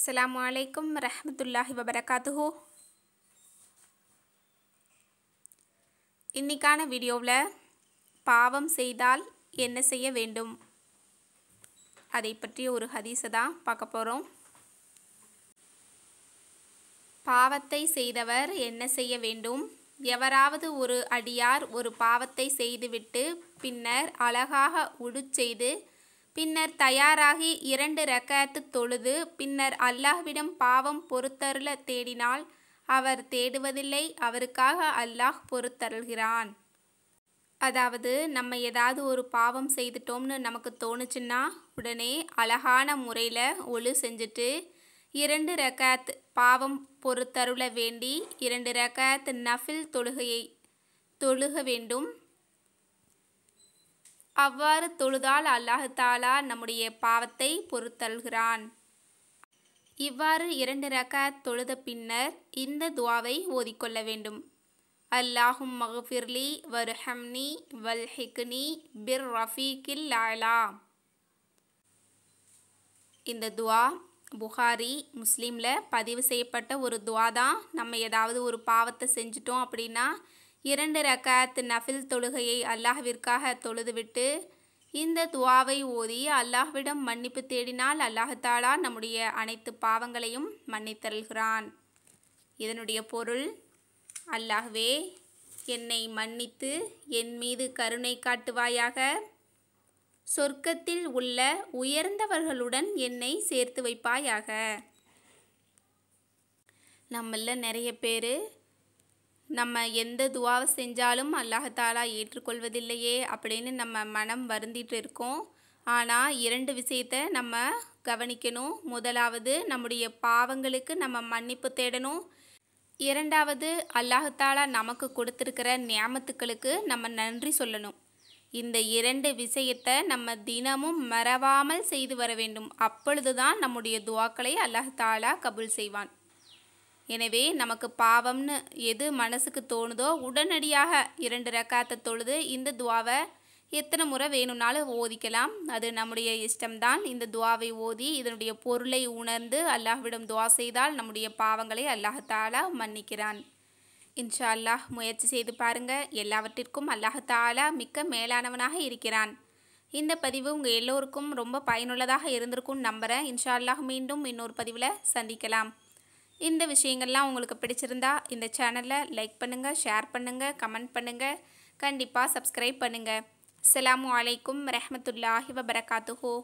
அஸ்லாம் வலைக்கம் ரஹமத்துல்லாஹி வபரகாத்துஹூ இன்றைக்கான வீடியோவில் பாவம் செய்தால் என்ன செய்ய வேண்டும் அதை பற்றிய ஒரு ஹதீஸை தான் பார்க்க போகிறோம் பாவத்தை செய்தவர் என்ன செய்ய வேண்டும் எவராவது ஒரு அடியார் ஒரு பாவத்தை செய்துவிட்டு பின்னர் அழகாக உடுச்செய்து செய்து பின்னர் தயாராகி இரண்டு ரக்காத்து தொழுது பின்னர் அல்லாஹ்விடம் பாவம் பொறுத்தருள தேடினால் அவர் தேடுவதில்லை அவருக்காக அல்லாஹ் பொறுத்தருள்கிறான் அதாவது நம்ம ஏதாவது ஒரு பாவம் செய்துட்டோம்னு நமக்கு தோணுச்சுன்னா உடனே அழகான முறையில் ஒழு செஞ்சுட்டு இரண்டு ரக்காத் பாவம் பொறுத்தருள வேண்டி இரண்டு ரக்காத் நஃபில் தொழுகையை தொழுக வேண்டும் அவ்வாறு தொழுதால் அல்லாஹாலா நம்முடைய பாவத்தை பொறுத்தல்கிறான் இவ்வாறு இரண்டு ரக தொழுத பின்னர் இந்த துவாவை ஓதிக்கொள்ள வேண்டும் அல்லாஹும் மகஃபிர்லி வர்ஹம்னி வல்ஹிக்னி பிர் ரஃபீக்கில் லாலா இந்த துவா புகாரி முஸ்லீமில் பதிவு செய்யப்பட்ட ஒரு துவா தான் நம்ம ஏதாவது ஒரு பாவத்தை செஞ்சிட்டோம் அப்படின்னா இரண்டு ரக்காத் நஃபில் தொழுகையை அல்லாஹ்விற்காக தொழுதுவிட்டு இந்த துவாவை ஓதி அல்லாஹ்விடம் மன்னிப்பு தேடினால் அல்லாஹாலா நம்முடைய அனைத்து பாவங்களையும் மன்னித்தருள்கிறான் இதனுடைய பொருள் அல்லாஹ்வே என்னை மன்னித்து என் மீது கருணை காட்டுவாயாக சொர்க்கத்தில் உள்ள உயர்ந்தவர்களுடன் என்னை சேர்த்து வைப்பாயாக நம்மள நிறைய பேர் நம்ம எந்த துவாவை செஞ்சாலும் அல்லாஹாலா ஏற்றுக்கொள்வதில்லையே அப்படின்னு நம்ம மனம் வருந்திட்டு இருக்கோம் ஆனால் இரண்டு விஷயத்தை நம்ம கவனிக்கணும் முதலாவது நம்முடைய பாவங்களுக்கு நம்ம மன்னிப்பு தேடணும் இரண்டாவது அல்லாஹாலா நமக்கு கொடுத்துருக்கிற நியமத்துக்களுக்கு நம்ம நன்றி சொல்லணும் இந்த இரண்டு விஷயத்தை நம்ம தினமும் மறவாமல் செய்து வர வேண்டும் அப்பொழுதுதான் நம்முடைய துவாக்களை அல்லாஹாலா கபுல் செய்வான் எனவே நமக்கு பாவம்னு எது மனசுக்கு தோணுதோ உடனடியாக இரண்டு ரக்காத்தை தொழுது இந்த துவாவை எத்தனை முறை வேணும்னாலும் ஓதிக்கலாம் அது நம்முடைய இஷ்டம்தான் இந்த துவாவை ஓதி இதனுடைய பொருளை உணர்ந்து அல்லாஹ்விடம் துவா செய்தால் நம்முடைய பாவங்களை அல்லாஹாலா மன்னிக்கிறான் இன்ஷா அல்லாஹ் முயற்சி செய்து பாருங்கள் எல்லாவற்றிற்கும் அல்லாஹாலா மிக்க மேலானவனாக இருக்கிறான் இந்த பதிவு உங்கள் எல்லோருக்கும் ரொம்ப பயனுள்ளதாக இருந்திருக்கும்னு நம்புகிறேன் இன்ஷா அல்லாஹ் மீண்டும் இன்னொரு பதிவில் சந்திக்கலாம் இந்த விஷயங்கள்லாம் உங்களுக்கு பிடிச்சிருந்தா இந்த சேனலை லைக் பண்ணுங்கள் ஷேர் பண்ணுங்கள் கமெண்ட் பண்ணுங்கள் கண்டிப்பாக சப்ஸ்கிரைப் பண்ணுங்கள் அலாம் வலைக்கம் ரஹமத்துல்லாஹி வபரகாத்துஹோ